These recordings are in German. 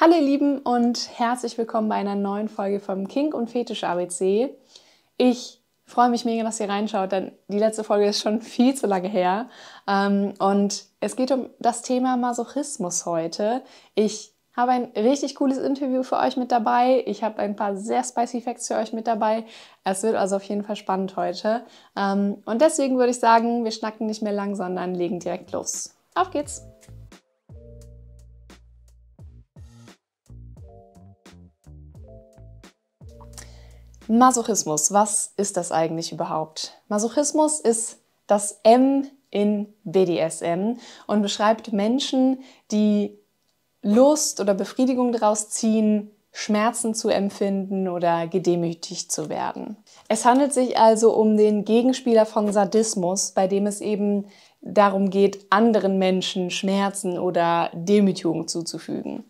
Hallo ihr Lieben und herzlich willkommen bei einer neuen Folge vom Kink und Fetisch ABC. Ich freue mich mega, dass ihr reinschaut, denn die letzte Folge ist schon viel zu lange her. Ähm, und es geht um das Thema Masochismus heute. Ich habe ein richtig cooles Interview für euch mit dabei. Ich habe ein paar sehr spicy Facts für euch mit dabei. Es wird also auf jeden Fall spannend heute. Ähm, und deswegen würde ich sagen, wir schnacken nicht mehr lang, sondern legen direkt los. Auf geht's! Masochismus, was ist das eigentlich überhaupt? Masochismus ist das M in BDSM und beschreibt Menschen, die Lust oder Befriedigung daraus ziehen, Schmerzen zu empfinden oder gedemütigt zu werden. Es handelt sich also um den Gegenspieler von Sadismus, bei dem es eben darum geht, anderen Menschen Schmerzen oder Demütigung zuzufügen.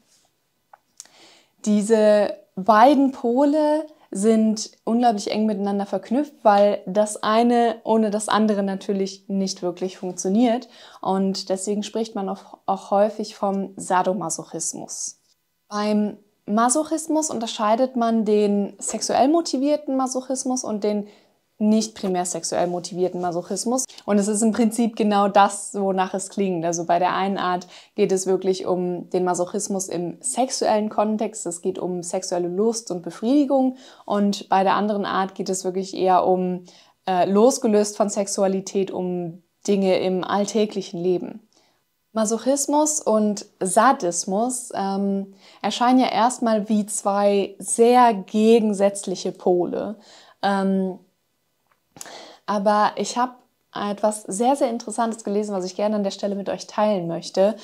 Diese beiden Pole sind unglaublich eng miteinander verknüpft, weil das eine ohne das andere natürlich nicht wirklich funktioniert. Und deswegen spricht man auch, auch häufig vom Sadomasochismus. Beim Masochismus unterscheidet man den sexuell motivierten Masochismus und den nicht primär sexuell motivierten Masochismus. Und es ist im Prinzip genau das, wonach es klingt. Also bei der einen Art geht es wirklich um den Masochismus im sexuellen Kontext. Es geht um sexuelle Lust und Befriedigung. Und bei der anderen Art geht es wirklich eher um, äh, losgelöst von Sexualität, um Dinge im alltäglichen Leben. Masochismus und Sadismus ähm, erscheinen ja erstmal wie zwei sehr gegensätzliche Pole. Ähm, aber ich habe etwas sehr, sehr Interessantes gelesen, was ich gerne an der Stelle mit euch teilen möchte.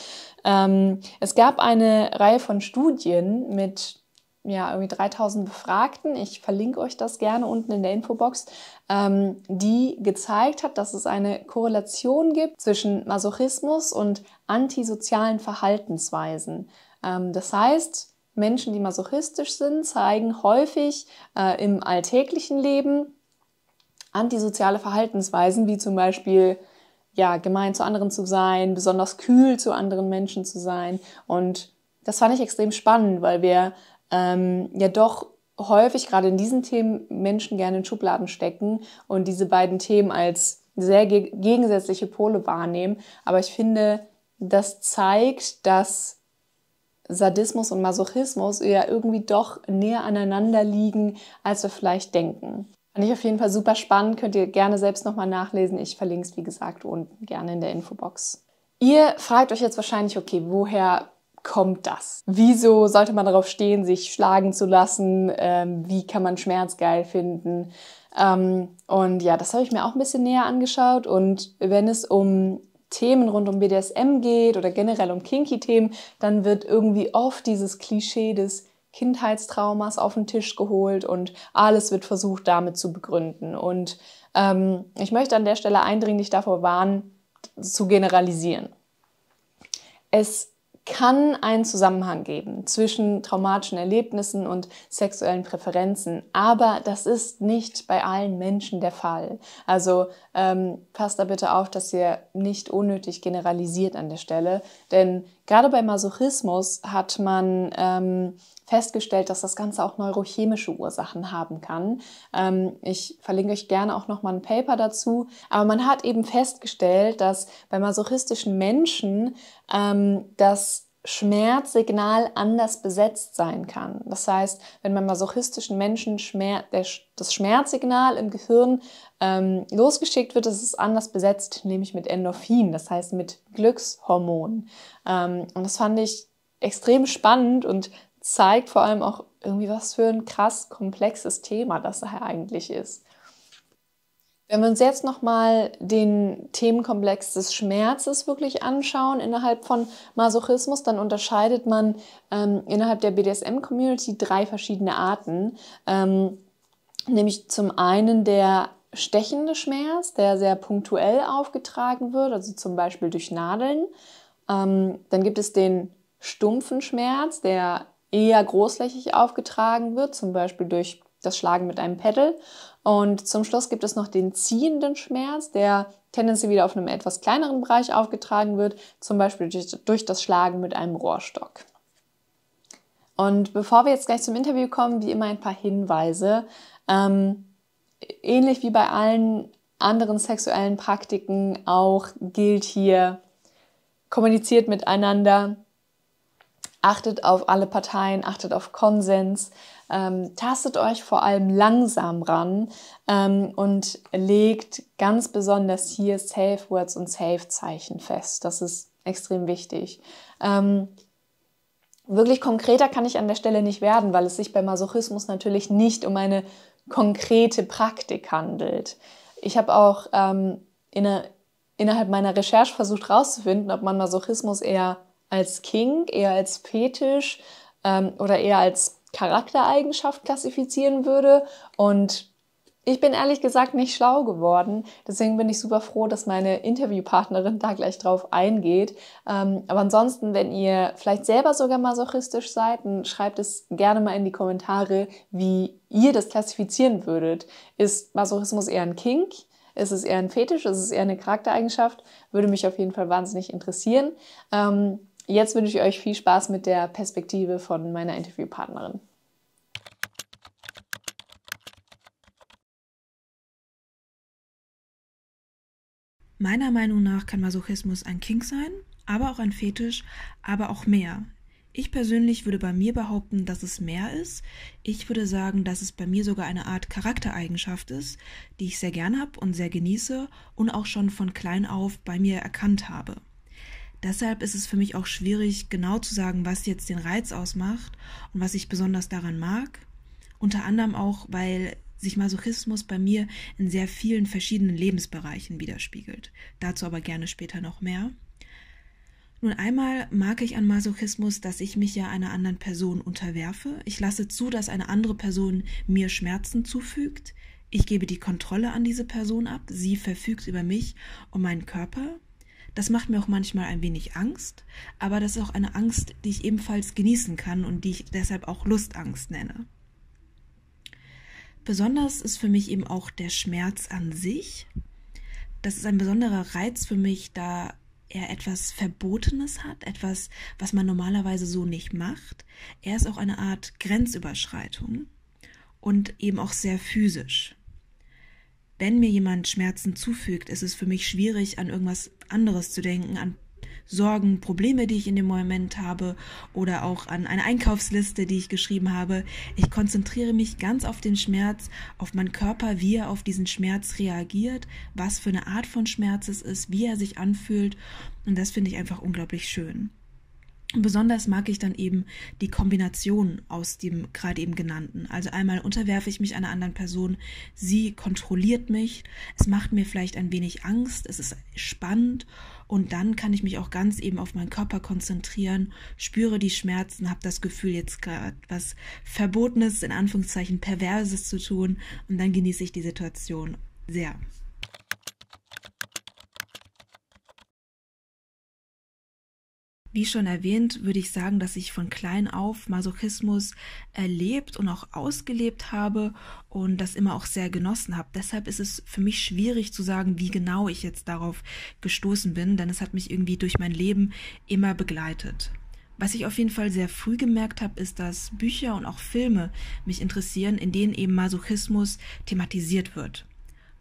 Ähm, es gab eine Reihe von Studien mit ja, irgendwie 3000 Befragten. Ich verlinke euch das gerne unten in der Infobox, ähm, die gezeigt hat, dass es eine Korrelation gibt zwischen Masochismus und antisozialen Verhaltensweisen. Ähm, das heißt, Menschen, die masochistisch sind, zeigen häufig äh, im alltäglichen Leben antisoziale Verhaltensweisen, wie zum Beispiel ja, gemein zu anderen zu sein, besonders kühl zu anderen Menschen zu sein. Und das fand ich extrem spannend, weil wir ähm, ja doch häufig gerade in diesen Themen Menschen gerne in Schubladen stecken und diese beiden Themen als sehr geg gegensätzliche Pole wahrnehmen. Aber ich finde, das zeigt, dass Sadismus und Masochismus ja irgendwie doch näher aneinander liegen, als wir vielleicht denken. Fand ich auf jeden Fall super spannend. Könnt ihr gerne selbst nochmal nachlesen. Ich verlinke es, wie gesagt, unten gerne in der Infobox. Ihr fragt euch jetzt wahrscheinlich, okay, woher kommt das? Wieso sollte man darauf stehen, sich schlagen zu lassen? Ähm, wie kann man Schmerz geil finden? Ähm, und ja, das habe ich mir auch ein bisschen näher angeschaut. Und wenn es um Themen rund um BDSM geht oder generell um Kinky-Themen, dann wird irgendwie oft dieses Klischee des Kindheitstraumas auf den Tisch geholt und alles wird versucht, damit zu begründen. Und ähm, ich möchte an der Stelle eindringlich davor warnen, zu generalisieren. Es kann einen Zusammenhang geben zwischen traumatischen Erlebnissen und sexuellen Präferenzen, aber das ist nicht bei allen Menschen der Fall. Also ähm, passt da bitte auf, dass ihr nicht unnötig generalisiert an der Stelle, denn Gerade bei Masochismus hat man ähm, festgestellt, dass das Ganze auch neurochemische Ursachen haben kann. Ähm, ich verlinke euch gerne auch nochmal ein Paper dazu. Aber man hat eben festgestellt, dass bei masochistischen Menschen ähm, das Schmerzsignal anders besetzt sein kann. Das heißt, wenn man masochistischen Menschen Schmerz, der, das Schmerzsignal im Gehirn ähm, losgeschickt wird, ist es anders besetzt, nämlich mit Endorphin, das heißt mit Glückshormonen. Ähm, und das fand ich extrem spannend und zeigt vor allem auch irgendwie, was für ein krass komplexes Thema das eigentlich ist. Wenn wir uns jetzt nochmal den Themenkomplex des Schmerzes wirklich anschauen innerhalb von Masochismus, dann unterscheidet man ähm, innerhalb der BDSM-Community drei verschiedene Arten. Ähm, nämlich zum einen der stechende Schmerz, der sehr punktuell aufgetragen wird, also zum Beispiel durch Nadeln. Ähm, dann gibt es den stumpfen Schmerz, der eher großflächig aufgetragen wird, zum Beispiel durch das Schlagen mit einem Pedal. Und zum Schluss gibt es noch den ziehenden Schmerz, der tendenziell wieder auf einem etwas kleineren Bereich aufgetragen wird, zum Beispiel durch das Schlagen mit einem Rohrstock. Und bevor wir jetzt gleich zum Interview kommen, wie immer ein paar Hinweise. Ähm, ähnlich wie bei allen anderen sexuellen Praktiken auch gilt hier, kommuniziert miteinander, Achtet auf alle Parteien, achtet auf Konsens, ähm, tastet euch vor allem langsam ran ähm, und legt ganz besonders hier Safe Words und Safe Zeichen fest. Das ist extrem wichtig. Ähm, wirklich konkreter kann ich an der Stelle nicht werden, weil es sich bei Masochismus natürlich nicht um eine konkrete Praktik handelt. Ich habe auch ähm, inne, innerhalb meiner Recherche versucht herauszufinden, ob man Masochismus eher als King, eher als Fetisch ähm, oder eher als Charaktereigenschaft klassifizieren würde. Und ich bin ehrlich gesagt nicht schlau geworden. Deswegen bin ich super froh, dass meine Interviewpartnerin da gleich drauf eingeht. Ähm, aber ansonsten, wenn ihr vielleicht selber sogar masochistisch seid, dann schreibt es gerne mal in die Kommentare, wie ihr das klassifizieren würdet. Ist Masochismus eher ein Kink? Ist es eher ein Fetisch? Ist es eher eine Charaktereigenschaft? Würde mich auf jeden Fall wahnsinnig interessieren. Ähm, jetzt wünsche ich euch viel Spaß mit der Perspektive von meiner Interviewpartnerin. Meiner Meinung nach kann Masochismus ein Kink sein, aber auch ein Fetisch, aber auch mehr. Ich persönlich würde bei mir behaupten, dass es mehr ist. Ich würde sagen, dass es bei mir sogar eine Art Charaktereigenschaft ist, die ich sehr gern habe und sehr genieße und auch schon von klein auf bei mir erkannt habe. Deshalb ist es für mich auch schwierig, genau zu sagen, was jetzt den Reiz ausmacht und was ich besonders daran mag. Unter anderem auch, weil sich Masochismus bei mir in sehr vielen verschiedenen Lebensbereichen widerspiegelt. Dazu aber gerne später noch mehr. Nun einmal mag ich an Masochismus, dass ich mich ja einer anderen Person unterwerfe. Ich lasse zu, dass eine andere Person mir Schmerzen zufügt. Ich gebe die Kontrolle an diese Person ab. Sie verfügt über mich und meinen Körper. Das macht mir auch manchmal ein wenig Angst, aber das ist auch eine Angst, die ich ebenfalls genießen kann und die ich deshalb auch Lustangst nenne. Besonders ist für mich eben auch der Schmerz an sich. Das ist ein besonderer Reiz für mich, da er etwas Verbotenes hat, etwas, was man normalerweise so nicht macht. Er ist auch eine Art Grenzüberschreitung und eben auch sehr physisch wenn mir jemand Schmerzen zufügt, ist es für mich schwierig, an irgendwas anderes zu denken, an Sorgen, Probleme, die ich in dem Moment habe oder auch an eine Einkaufsliste, die ich geschrieben habe. Ich konzentriere mich ganz auf den Schmerz, auf meinen Körper, wie er auf diesen Schmerz reagiert, was für eine Art von Schmerz es ist, wie er sich anfühlt und das finde ich einfach unglaublich schön. Besonders mag ich dann eben die Kombination aus dem gerade eben genannten. Also einmal unterwerfe ich mich einer anderen Person, sie kontrolliert mich, es macht mir vielleicht ein wenig Angst, es ist spannend und dann kann ich mich auch ganz eben auf meinen Körper konzentrieren, spüre die Schmerzen, habe das Gefühl, jetzt gerade was Verbotenes, in Anführungszeichen perverses zu tun und dann genieße ich die Situation sehr. Wie schon erwähnt, würde ich sagen, dass ich von klein auf Masochismus erlebt und auch ausgelebt habe und das immer auch sehr genossen habe. Deshalb ist es für mich schwierig zu sagen, wie genau ich jetzt darauf gestoßen bin, denn es hat mich irgendwie durch mein Leben immer begleitet. Was ich auf jeden Fall sehr früh gemerkt habe, ist, dass Bücher und auch Filme mich interessieren, in denen eben Masochismus thematisiert wird.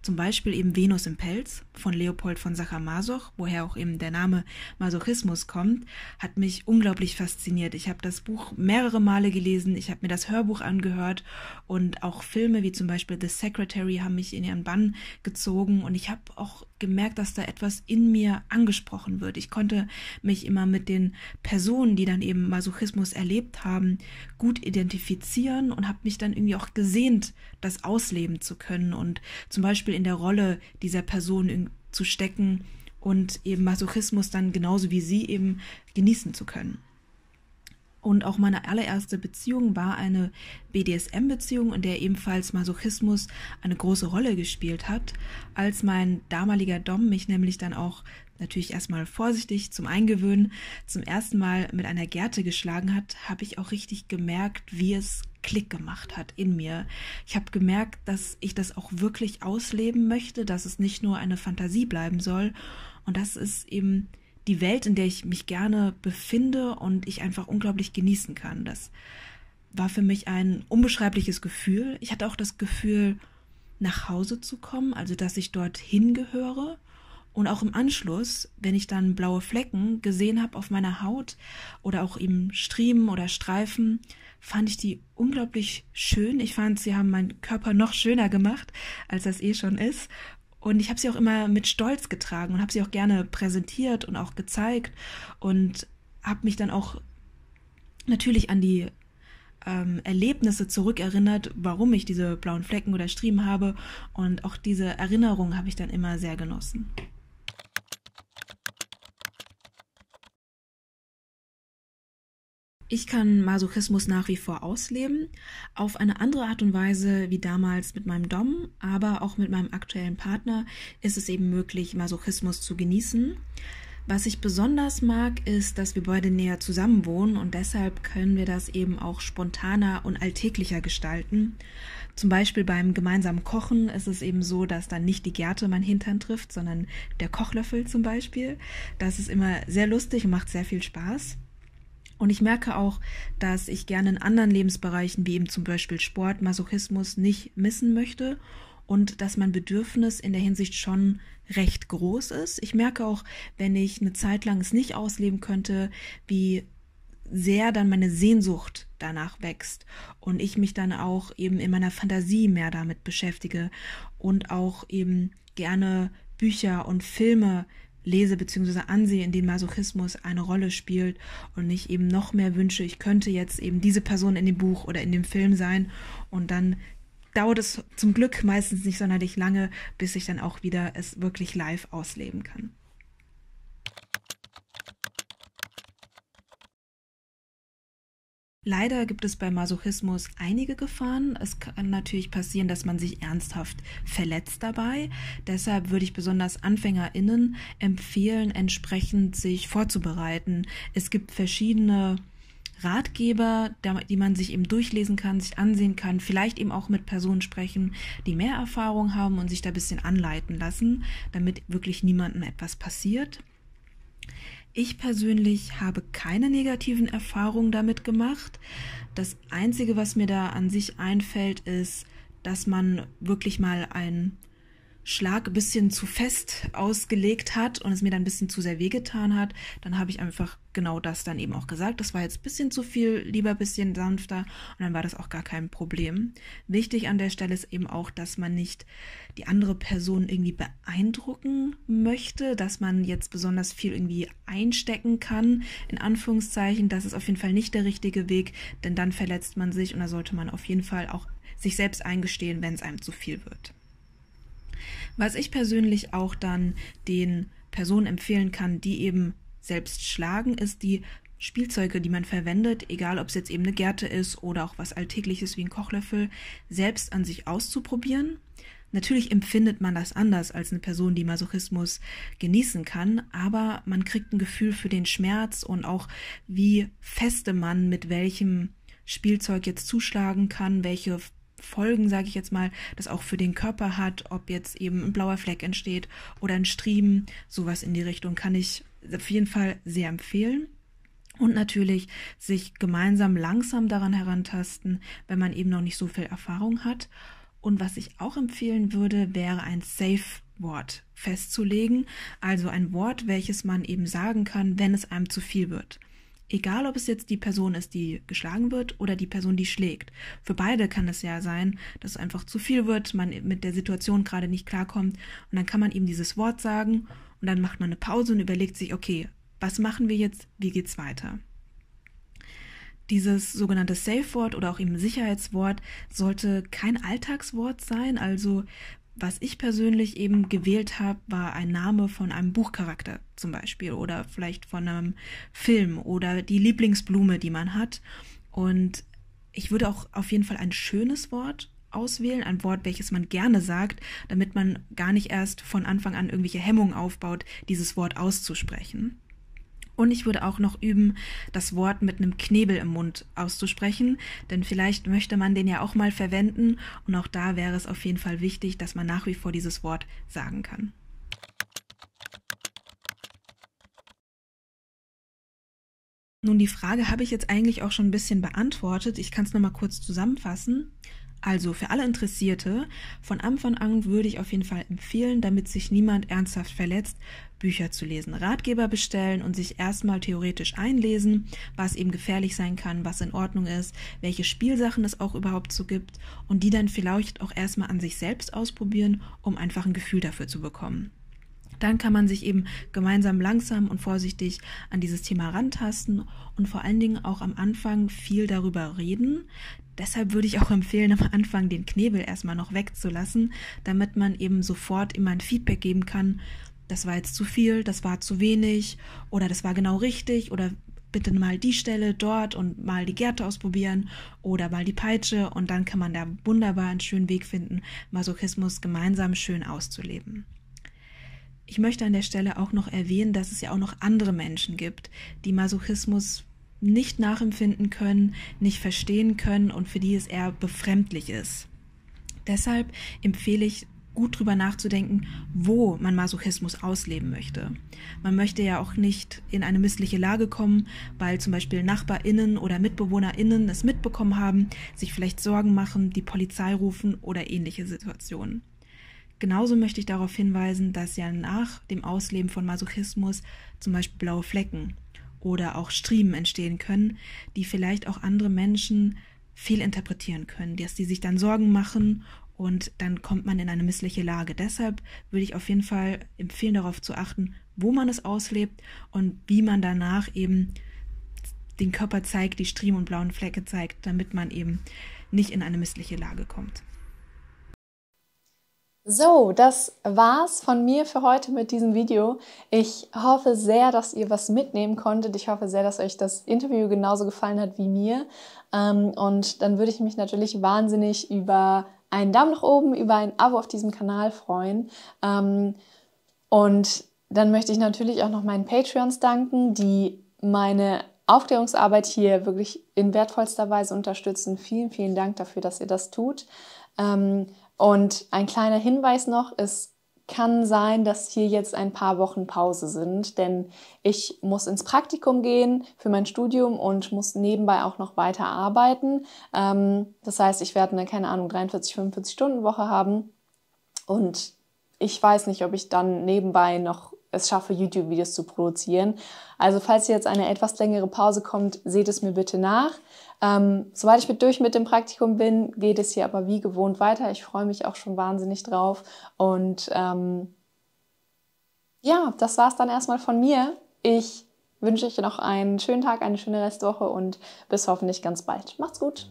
Zum Beispiel eben Venus im Pelz von Leopold von Sacher-Masoch, woher auch eben der Name Masochismus kommt, hat mich unglaublich fasziniert. Ich habe das Buch mehrere Male gelesen, ich habe mir das Hörbuch angehört und auch Filme wie zum Beispiel The Secretary haben mich in ihren Bann gezogen und ich habe auch gemerkt, dass da etwas in mir angesprochen wird. Ich konnte mich immer mit den Personen, die dann eben Masochismus erlebt haben, gut identifizieren und habe mich dann irgendwie auch gesehnt, das ausleben zu können und zum Beispiel Beispiel in der Rolle dieser Person in, zu stecken und eben Masochismus dann genauso wie sie eben genießen zu können. Und auch meine allererste Beziehung war eine BDSM-Beziehung, in der ebenfalls Masochismus eine große Rolle gespielt hat. Als mein damaliger Dom mich nämlich dann auch natürlich erstmal vorsichtig zum Eingewöhnen, zum ersten Mal mit einer Gerte geschlagen hat, habe ich auch richtig gemerkt, wie es Klick gemacht hat in mir. Ich habe gemerkt, dass ich das auch wirklich ausleben möchte, dass es nicht nur eine Fantasie bleiben soll. Und dass es eben die Welt, in der ich mich gerne befinde und ich einfach unglaublich genießen kann. Das war für mich ein unbeschreibliches Gefühl. Ich hatte auch das Gefühl, nach Hause zu kommen, also dass ich dorthin gehöre. Und auch im Anschluss, wenn ich dann blaue Flecken gesehen habe auf meiner Haut oder auch eben Striemen oder Streifen, fand ich die unglaublich schön. Ich fand, sie haben meinen Körper noch schöner gemacht, als das eh schon ist. Und ich habe sie auch immer mit Stolz getragen und habe sie auch gerne präsentiert und auch gezeigt und habe mich dann auch natürlich an die ähm, Erlebnisse zurückerinnert, warum ich diese blauen Flecken oder Striemen habe. Und auch diese Erinnerung habe ich dann immer sehr genossen. Ich kann Masochismus nach wie vor ausleben, auf eine andere Art und Weise wie damals mit meinem Dom, aber auch mit meinem aktuellen Partner ist es eben möglich, Masochismus zu genießen. Was ich besonders mag, ist, dass wir beide näher zusammen wohnen und deshalb können wir das eben auch spontaner und alltäglicher gestalten. Zum Beispiel beim gemeinsamen Kochen ist es eben so, dass dann nicht die Gerte mein Hintern trifft, sondern der Kochlöffel zum Beispiel. Das ist immer sehr lustig und macht sehr viel Spaß. Und ich merke auch, dass ich gerne in anderen Lebensbereichen, wie eben zum Beispiel Sport, Masochismus nicht missen möchte und dass mein Bedürfnis in der Hinsicht schon recht groß ist. Ich merke auch, wenn ich eine Zeit lang es nicht ausleben könnte, wie sehr dann meine Sehnsucht danach wächst und ich mich dann auch eben in meiner Fantasie mehr damit beschäftige und auch eben gerne Bücher und Filme lese bzw. ansehe, in denen Masochismus eine Rolle spielt und ich eben noch mehr wünsche, ich könnte jetzt eben diese Person in dem Buch oder in dem Film sein und dann dauert es zum Glück meistens nicht sonderlich lange, bis ich dann auch wieder es wirklich live ausleben kann. Leider gibt es bei Masochismus einige Gefahren. Es kann natürlich passieren, dass man sich ernsthaft verletzt dabei. Deshalb würde ich besonders Anfängerinnen empfehlen, entsprechend sich vorzubereiten. Es gibt verschiedene Ratgeber, die man sich eben durchlesen kann, sich ansehen kann, vielleicht eben auch mit Personen sprechen, die mehr Erfahrung haben und sich da ein bisschen anleiten lassen, damit wirklich niemandem etwas passiert. Ich persönlich habe keine negativen Erfahrungen damit gemacht. Das Einzige, was mir da an sich einfällt, ist, dass man wirklich mal ein Schlag ein bisschen zu fest ausgelegt hat und es mir dann ein bisschen zu sehr wehgetan hat, dann habe ich einfach genau das dann eben auch gesagt. Das war jetzt ein bisschen zu viel, lieber ein bisschen sanfter und dann war das auch gar kein Problem. Wichtig an der Stelle ist eben auch, dass man nicht die andere Person irgendwie beeindrucken möchte, dass man jetzt besonders viel irgendwie einstecken kann, in Anführungszeichen. Das ist auf jeden Fall nicht der richtige Weg, denn dann verletzt man sich und da sollte man auf jeden Fall auch sich selbst eingestehen, wenn es einem zu viel wird. Was ich persönlich auch dann den Personen empfehlen kann, die eben selbst schlagen, ist die Spielzeuge, die man verwendet, egal ob es jetzt eben eine Gerte ist oder auch was Alltägliches wie ein Kochlöffel, selbst an sich auszuprobieren. Natürlich empfindet man das anders als eine Person, die Masochismus genießen kann, aber man kriegt ein Gefühl für den Schmerz und auch wie feste man mit welchem Spielzeug jetzt zuschlagen kann, welche Folgen, sage ich jetzt mal, das auch für den Körper hat, ob jetzt eben ein blauer Fleck entsteht oder ein Striemen, sowas in die Richtung kann ich auf jeden Fall sehr empfehlen. Und natürlich sich gemeinsam langsam daran herantasten, wenn man eben noch nicht so viel Erfahrung hat. Und was ich auch empfehlen würde, wäre ein Safe Wort festzulegen, also ein Wort, welches man eben sagen kann, wenn es einem zu viel wird. Egal, ob es jetzt die Person ist, die geschlagen wird oder die Person, die schlägt. Für beide kann es ja sein, dass es einfach zu viel wird, man mit der Situation gerade nicht klarkommt und dann kann man ihm dieses Wort sagen und dann macht man eine Pause und überlegt sich, okay, was machen wir jetzt, wie geht's weiter? Dieses sogenannte Safe-Wort oder auch eben Sicherheitswort sollte kein Alltagswort sein. Also was ich persönlich eben gewählt habe, war ein Name von einem Buchcharakter zum Beispiel oder vielleicht von einem Film oder die Lieblingsblume, die man hat. Und ich würde auch auf jeden Fall ein schönes Wort auswählen, ein Wort, welches man gerne sagt, damit man gar nicht erst von Anfang an irgendwelche Hemmungen aufbaut, dieses Wort auszusprechen. Und ich würde auch noch üben, das Wort mit einem Knebel im Mund auszusprechen, denn vielleicht möchte man den ja auch mal verwenden und auch da wäre es auf jeden Fall wichtig, dass man nach wie vor dieses Wort sagen kann. Nun, die Frage habe ich jetzt eigentlich auch schon ein bisschen beantwortet. Ich kann es nochmal kurz zusammenfassen. Also für alle Interessierte, von Anfang an würde ich auf jeden Fall empfehlen, damit sich niemand ernsthaft verletzt, Bücher zu lesen, Ratgeber bestellen und sich erstmal theoretisch einlesen, was eben gefährlich sein kann, was in Ordnung ist, welche Spielsachen es auch überhaupt so gibt und die dann vielleicht auch erstmal an sich selbst ausprobieren, um einfach ein Gefühl dafür zu bekommen. Dann kann man sich eben gemeinsam langsam und vorsichtig an dieses Thema rantasten und vor allen Dingen auch am Anfang viel darüber reden, Deshalb würde ich auch empfehlen, am Anfang den Knebel erstmal noch wegzulassen, damit man eben sofort immer ein Feedback geben kann, das war jetzt zu viel, das war zu wenig oder das war genau richtig oder bitte mal die Stelle dort und mal die Gerte ausprobieren oder mal die Peitsche und dann kann man da wunderbar einen schönen Weg finden, Masochismus gemeinsam schön auszuleben. Ich möchte an der Stelle auch noch erwähnen, dass es ja auch noch andere Menschen gibt, die Masochismus nicht nachempfinden können, nicht verstehen können und für die es eher befremdlich ist. Deshalb empfehle ich gut drüber nachzudenken, wo man Masochismus ausleben möchte. Man möchte ja auch nicht in eine missliche Lage kommen, weil zum Beispiel NachbarInnen oder MitbewohnerInnen es mitbekommen haben, sich vielleicht Sorgen machen, die Polizei rufen oder ähnliche Situationen. Genauso möchte ich darauf hinweisen, dass ja nach dem Ausleben von Masochismus zum Beispiel blaue Flecken oder auch Striemen entstehen können, die vielleicht auch andere Menschen fehlinterpretieren können, dass die sich dann Sorgen machen und dann kommt man in eine missliche Lage. Deshalb würde ich auf jeden Fall empfehlen, darauf zu achten, wo man es auslebt und wie man danach eben den Körper zeigt, die Striemen und blauen Flecke zeigt, damit man eben nicht in eine missliche Lage kommt. So, das war's von mir für heute mit diesem Video. Ich hoffe sehr, dass ihr was mitnehmen konntet. Ich hoffe sehr, dass euch das Interview genauso gefallen hat wie mir. Ähm, und dann würde ich mich natürlich wahnsinnig über einen Daumen nach oben, über ein Abo auf diesem Kanal freuen. Ähm, und dann möchte ich natürlich auch noch meinen Patreons danken, die meine Aufklärungsarbeit hier wirklich in wertvollster Weise unterstützen. Vielen, vielen Dank dafür, dass ihr das tut. Ähm, und ein kleiner Hinweis noch, es kann sein, dass hier jetzt ein paar Wochen Pause sind, denn ich muss ins Praktikum gehen für mein Studium und muss nebenbei auch noch weiter arbeiten. Ähm, das heißt, ich werde eine, keine Ahnung, 43, 45 Stunden Woche haben und ich weiß nicht, ob ich dann nebenbei noch es schaffe, YouTube-Videos zu produzieren. Also falls jetzt eine etwas längere Pause kommt, seht es mir bitte nach. Ähm, sobald ich mit durch mit dem Praktikum bin, geht es hier aber wie gewohnt weiter. Ich freue mich auch schon wahnsinnig drauf. Und ähm, ja, das war es dann erstmal von mir. Ich wünsche euch noch einen schönen Tag, eine schöne Restwoche und bis hoffentlich ganz bald. Macht's gut!